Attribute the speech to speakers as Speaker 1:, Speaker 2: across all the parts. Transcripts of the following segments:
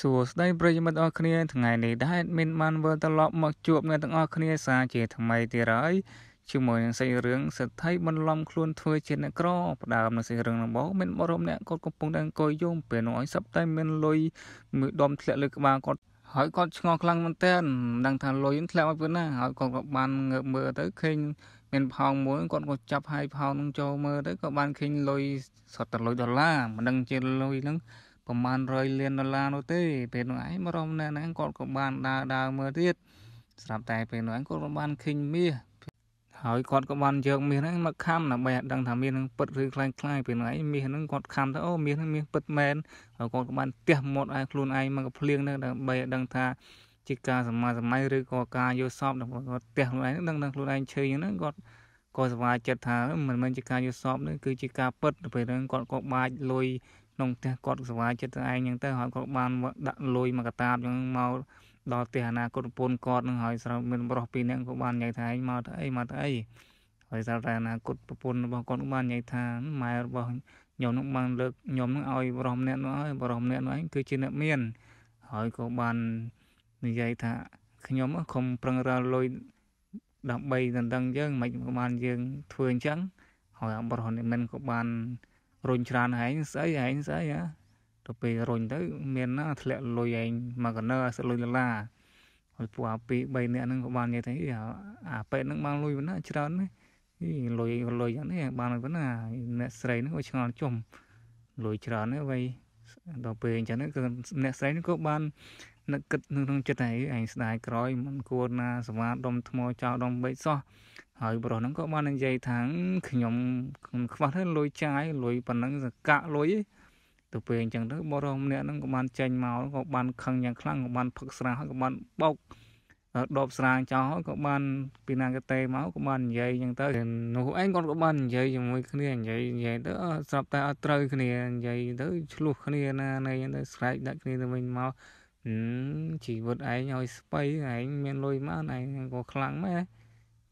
Speaker 1: សួស្តីប្រិយមិត្តអរគ្នាថ្ងៃនេះដែរមានបានវិលត្រឡប់មកជួបអ្នកទាំងអស់គ្នាសាជាថ្មីទៀតហើយជាមួយនឹងសាច់រឿងសិទ្ធិបន្លំខ្លួនធ្វើជាអ្នកក្រផ្ដើមនឹងសាច់រឿងដំបូងមានបរិមអ្នកគាត់កំពុងតែអង្គុយយំពេលនោះឲ្យសັບតែមានលុយមួយដុំធ្លាក់លើក្បាលគាត់ហើយគាត់ឆ្ងល់ខ្លាំងមែនទែនមិនដឹងថាលុយនឹងធ្លាក់មកពីណាហើយគាត់ក៏បានងើបមើលទៅឃើញមានផោងមួយគាត់ក៏ចាប់ហើយផោងនឹងចូលមើលទៅក៏បានឃើញលុយសតតែលុយដុល្លារមិនដឹងជាលុយនឹងប្រហែល100លានដុល្លារនោះទេពេលនោះឯងមករំនៅហ្នឹងគាត់ក៏បានដើរដើរមើលទៀតស្រាប់តែពេលនោះឯងគាត់ក៏បានឃើញមាសហើយគាត់ក៏បានយកមាសហ្នឹងមកខាំដើម្បីឲ្យដឹងថាមាសហ្នឹងពិតឬខ្លាំងខ្លាយពេលនោះឯងមាសហ្នឹងគាត់ខាំថាអូមាសហ្នឹងមាសពិតមែនហើយគាត់ក៏បានទះមាត់ឲ្យខ្លួនឯងមកភ្លៀងហ្នឹងដើម្បីឲ្យដឹងថាជាការសមាសម័យឬក៏ការយល់សពរបស់គាត់ទះខ្លួនឯងហ្នឹងដឹងថាខ្លួនឯងឈឺយ៉ាងហ្នឹងគាត់ក៏សប្បាយចិត្តថាមិនមែនជាការយល់សពនេះគឺជាការពិតទៅពេលហ្នឹងគាត់ក៏បាច់លុយក្នុងផ្ទះគាត់សប្បាយចិត្តឯងហ្នឹងទៅហើយគាត់បានដាក់លុយមកកតាបហ្នឹងមកដល់ផ្ទះអនាគតប្រពន្ធគាត់ហ្នឹងហើយស្រាប់មានប្រុសពីរនាក់គាត់បាននិយាយថាឯងមកទៅអីមកទៅអីហើយស្រាប់តែអនាគតប្រពន្ធរបស់គាត់បាននិយាយថាម៉ែរបស់ខ្ញុំនឹងបានលើកខ្ញុំនឹងឲ្យប្រុសម្នាក់នោះហើយប្រុសម្នាក់នោះឯងគឺជាអ្នកមានហើយក៏បាននិយាយថាខ្ញុំខំប្រឹងរើលុយដើម្បីដណ្ដឹងយើងមិនបានយើង ធ្វើអញ្ចឹងហើយអបរហនមិនក៏បានរុញច្រើនហែងស្អីហែងស្អីណាទៅពេលរុញទៅមានណាធ្លាក់លុយឯងមួយកណើអាលុយដុល្លារហើយពួកអាពី3នាក់ហ្នឹងក៏បាននិយាយថាអាពេទ្យហ្នឹងបានលុយប៉ុណ្ណាច្រើនណាលុយលុយយ៉ាងនេះបានប៉ុណ្ណា អ្នកស្រីហ្នឹងក៏ឆ្ងល់ជុំលុយច្រើនណាវ៉ៃដល់ពេលអញ្ចឹងគឺអ្នកស្រីនឹងក៏បាននឹកគិតក្នុងចិត្តថាឯងស្ដាយក្រោយមិនគួរណាសវ៉ាដុំថ្មចោលដុំបេកសោះហើយប្រុសហ្នឹងក៏បាននិយាយថាខ្ញុំខ្ញុំខ្វះទៅលុយចាយលុយប៉ុណ្ណឹងសកាក់លុយទៅពេលអញ្ចឹងទៅបរិមម្នាក់ហ្នឹងក៏បានចេញមកក៏បានខឹងយ៉ាងខ្លាំងក៏បានផឹកស្រាហើយក៏បានបោកដបស្រាងចោលក៏បាន ពីណាកតេមកក៏បាននិយាយអញ្ចឹងទៅនោះឯងគាត់ក៏បាននិយាយជាមួយគ្នានិយាយនិយាយទៅស្រាប់តែអត់ត្រូវគ្នានិយាយទៅឆ្លោះគ្នាណាណីអញ្ចឹងទៅស្រែកដាក់គ្នាទៅវិញមកជីវិតឯងឲ្យស្បៃឯងមានលុយមកឯងក៏ខ្លាំងម៉ែ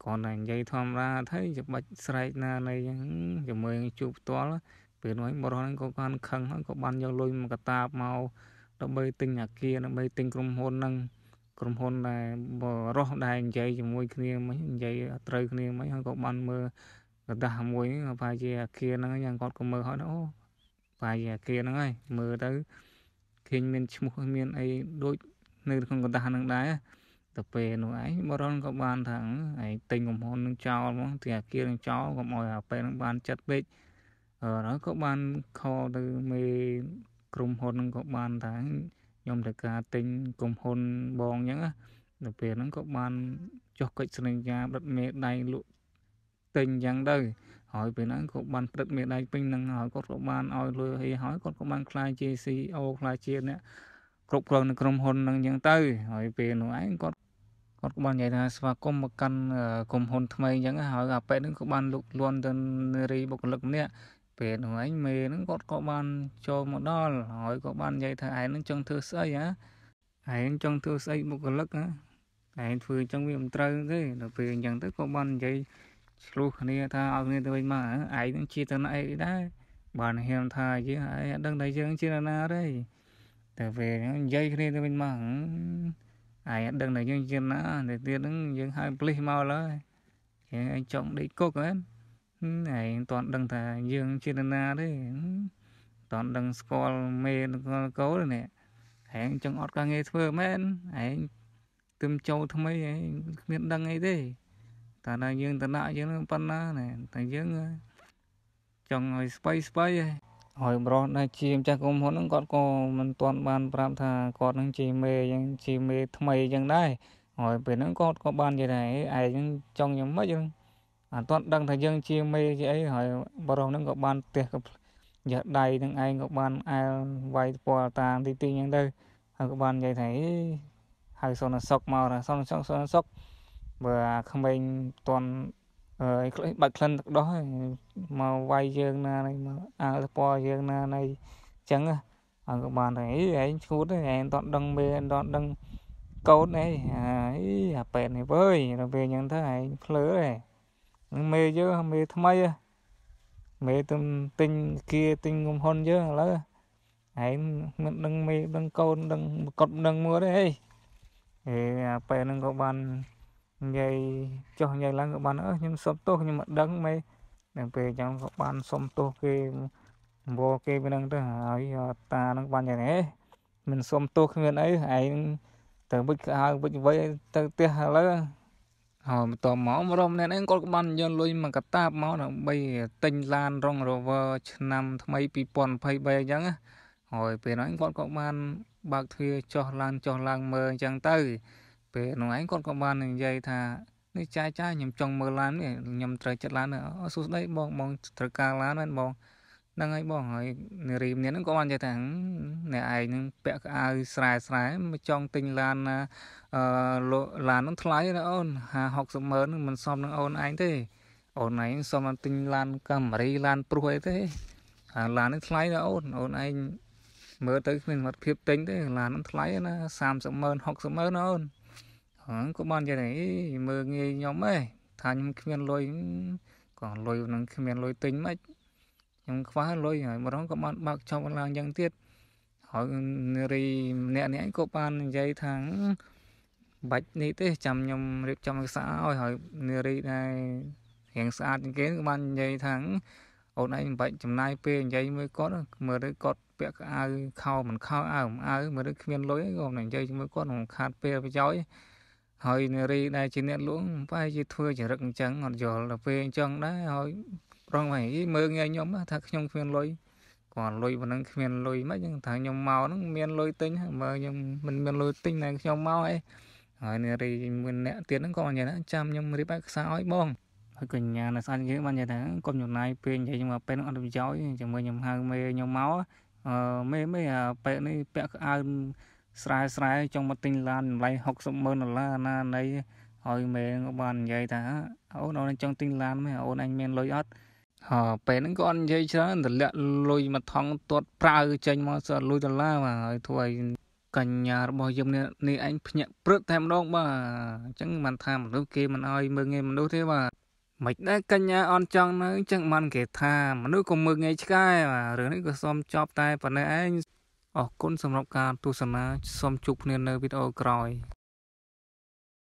Speaker 1: គាត់តែនិយាយធម្មតាទៅច្បាច់ស្រែកណាណីអញ្ចឹងជាមួយជួបផ្ទាល់ពេលនោះបរិហ្នឹងក៏កាន់ខឹងហើយក៏បានយកលុយមកកតាបមកដើម្បី ទិញអាគារដើម្បីទិញក្រុមហ៊ុនហ្នឹងក្រុមហ៊ុនដែលបរោះដែលនិយាយជាមួយគ្នាមិននិយាយត្រូវគ្នាមិនហើយក៏បាន មើលកដាស់មួយប្រហែលជាអាគារហ្នឹងយ៉ាងគាត់ក៏មើលហើយអូប្រហែលជាអាគារហ្នឹងហើយមើលទៅឃើញមានឈ្មោះមានអីដូច នៅក្នុងកដាស់ហ្នឹងដែរតែពេលនោះឯងបរិនក៏បានថាឯងទិញកំហុននឹងចោលហ្មងទីអាគារនឹងចោលកុំឲ្យអាពេលនឹងបានចិត្តពេកអឺហ្នឹងក៏បានខលទៅមេក្រុមហ៊ុននឹងក៏បានថាខ្ញុំត្រូវការទិញក្រុមហ៊ុនបងអញ្ចឹងណានៅពេលហ្នឹងក៏បានចុះកិច្ចសន្យាដិតមេដៃលក់ទិញអញ្ចឹងទៅ ហើយពេលហ្នឹងក៏បានព្រឹកមេដៃពេញនឹងហើយគាត់ក៏បានឲ្យលុយហីហើយគាត់ក៏បានខ្លាយជា CEO ខ្លាយជាអ្នកគ្រប់គ្រងនៅក្រុមហ៊ុនហ្នឹងអញ្ចឹងទៅហើយពេលនោះឯងគាត់គាត់ក៏បាននិយាយថាស្វាគមន៍មកកាន់ក្រុមហ៊ុនថ្មីអញ្ចឹងហើយអាប៉ែហ្នឹងក៏បានលុកលន់ទៅនារីបុគ្គលិកម្នាក់ពេលនោះឯងមេហ្នឹងគាត់ក៏បានចូលមកដល់ហើយក៏បាននិយាយថាឯងហ្នឹងចង់ធ្វើស្អីហ៎ឯងចង់ធ្វើស្អីបុគ្គលិកហ៎ឯងធ្វើអញ្ចឹងវាមិនត្រូវទេដល់ពេលអញ្ចឹងទៅក៏បាននិយាយឆ្លោះគ្នាថាឲ្យគ្នាទៅវិញមកឯងនឹងជាតណាអីដែរបានហ៊ានថាយីឯងអត់ដឹងថាយើងជាតណាទេតែពេលនិយាយគ្នាទៅវិញមកឯងអត់ដឹងថាយើងជាតណាតែទៀតហ្នឹងយើងហៅប៉លិសមកឡើយយើងចង់ដេកគុកហ្នឹងឯងមិនទាន់ដឹងថាយើងជានរណាទេតន់ដឹងស្គាល់មេស្គាល់កូននេះឯងចឹងអត់ការងារធ្វើមែនឯងទឹមចូលថ្មីឯងគ្មានដឹងអីទេតើណាយើងតណៈយើងប៉ុណ្ណាណែតែយើង ចង់ឲ្យស្បៃស្បៃឯងហើយម្រោះដែលជាម្ចាស់ក្រុមហ៊ុនហ្នឹងគាត់ក៏មិនទាន់បានប្រាប់ថាគាត់នឹងជាមេអញ្ចឹងជាមេថ្មីអញ្ចឹងដែរហើយពេលហ្នឹងគាត់ក៏បាននិយាយដែរឯងចង់យ៉ាងម៉េចហ្នឹងអត់ទាន់ដឹងថាយើងជាមេជាអីហើយបរងហ្នឹងក៏បានផ្ទះក៏យកដៃនឹងឯងក៏បានអែលវាយពាល់តាមទីទីអញ្ចឹងទៅហើយក៏បាននិយាយថាហៅសុនសុកមកថាសុនសុកសុនសុកបើអាក្មេងតន់អើយបាច់ក្លិនទឹកដោះមកវាយយើងណានេះមកអើលពាល់យើងណានេះអញ្ចឹងហើយក៏បានថាអីឯងឈួតឯងអត់ទាន់ដឹងមេអត់ទាន់ដឹងកូនអីអាប៉ែននេះវើយដល់ពេលអញ្ចឹងទៅឯងភ្លើឯងមេយើងមេថ្មីមេទៅទិញគៀទិញក្រុមហ៊ុនយើងឥឡូវឯងមិនដឹងមេដឹងកូនដឹងកត់ដឹងមួយទេហេអេអាពេលហ្នឹងក៏បាននិយាយចុះនិយាយឡើងក៏បានអើខ្ញុំសុំទោសខ្ញុំមិនដឹងមេដល់ពេលអញ្ចឹងក៏បានសុំទោសគេវល់គេពីហ្នឹងទៅហើយតាហ្នឹងបានយ៉ាងនេះមិនសុំទោសគ្មានអីឯងទៅវិចក្អៅវិចវៃទៅផ្ទះឥឡូវហើយបន្ទាប់មករមអ្នកហ្នឹងគាត់ក៏បានយកលុយមកកតាបមកដើម្បីទិញឡាន Range Rover ឆ្នាំថ្មី2023អញ្ចឹងហើយពេលហ្នឹងគាត់ក៏បានបើកទ្វារចុះឡើងចុះឡើងមើលអញ្ចឹងទៅ ពេលហ្នឹងឯងគាត់ក៏បាននិយាយថានេះចាយចាយខ្ញុំចង់មើលឡាននេះខ្ញុំត្រូវចិត្តឡានអូសួស្ដីបងបងត្រូវការឡានមែនបងហ្នឹងហើយបងហើយនារីម្នាក់ហ្នឹងក៏បានចេះថាអ្នកឯងហ្នឹងពាក់ក្អៅស្រែស្រែមកចង់ទិញឡានណាអឺឡានហ្នឹងថ្លៃណាអូន50 60ម៉ឺនហ្នឹងមិនសមនឹងអូនឯងទេអូនឯងសមតែទិញឡានកាមេរីឡានព្រោះអីទេអាឡានហ្នឹងថ្លៃណាអូនអូនឯងមើលទៅគ្មានសមត្ថភាពទិញទេឡានហ្នឹងថ្លៃណា30ម៉ឺន60ម៉ឺនណាអូនហ្នឹងក៏បានចេះតែមើលងាយខ្ញុំឯងថាខ្ញុំគ្មានលុយក៏លុយនឹងគ្មានលុយទិញមិនខ្មិចខ្ញុំខ្វះលុយហើយម្ដងក៏បានបើកចប់ឡើងយ៉ាងទៀតហើយនារីម្នាក់នេះក៏បាននិយាយថាបាច់នេះទេចាំខ្ញុំរៀបចំឯកសារឲ្យហើយនារីដែររៀងស្អាតជាងគេក៏បាននិយាយថាអូនឯងមិនបាច់ចំណាយពេលនិយាយមួយគាត់មើលទៅគាត់ពាក់អាវខោមិនខោអាវមិនអាវមើលទៅគ្មានលុយក៏និយាយជាមួយគាត់មិនខាតពេលប្រយោជន៍ហើយនារីដែលជាអ្នកលួង បែរជាធ្វើចរិតអញ្ចឹងអត់យល់ទៅពេលអញ្ចឹងដែរហើយប្រងមកមើលងាយខ្ញុំថាខ្ញុំគ្មានលុយគាត់លុយប៉ុណ្ណឹងគ្មានលុយមិនអញ្ចឹងថាខ្ញុំមកហ្នឹងមានលុយទិញមើលខ្ញុំមិនមានលុយទិញតែខ្ញុំមកអីហើយនារីមួយអ្នកទៀតហ្នឹងគាត់និយាយថាចាំខ្ញុំរៀបឯកសារឲ្យបងហើយកញ្ញានៅស្អាតយើងបាននិយាយថាកុំចំណាយពេលនិយាយខ្ញុំមកពេលហ្នឹងអត់ប្រយោជន៍ចាំមើលខ្ញុំហៅមេខ្ញុំមកអឺមេមេអាពេលនេះពាក់ក្អើមស្រែស្រែចង់មកទិញឡានតម្លៃ60ម៉ឺនដុល្លារណានៃហើយមេបាននិយាយថាអូនអូនចង់ទិញឡានមែនអូនអញមានលុយអត់ពេលហ្នឹងក៏អត់និយាយច្រើនតម្លាក់លុយមកថងទាត់ប្រៅចេញមកសលុយដុល្លារបាទហើយធ្វើឲ្យកញ្ញារបស់យើងនេះឯងភ្ញាក់ព្រឹកតែម្ដងបាទអញ្ចឹងមិនថាមនុស្សគេមិនអោយមើលងាយមនុស្សទេបាទមិនដែរកញ្ញាអន់ចង់នៅអញ្ចឹងមិនគេថាមនុស្សក៏មើលងាយឆ្កែបាទរឿងនេះក៏សូមចប់តែប៉ុណ្ណេះឯងអរគុណសម្រាប់ការទស្សនាសូមជួបគ្នានៅវីដេអូក្រោយ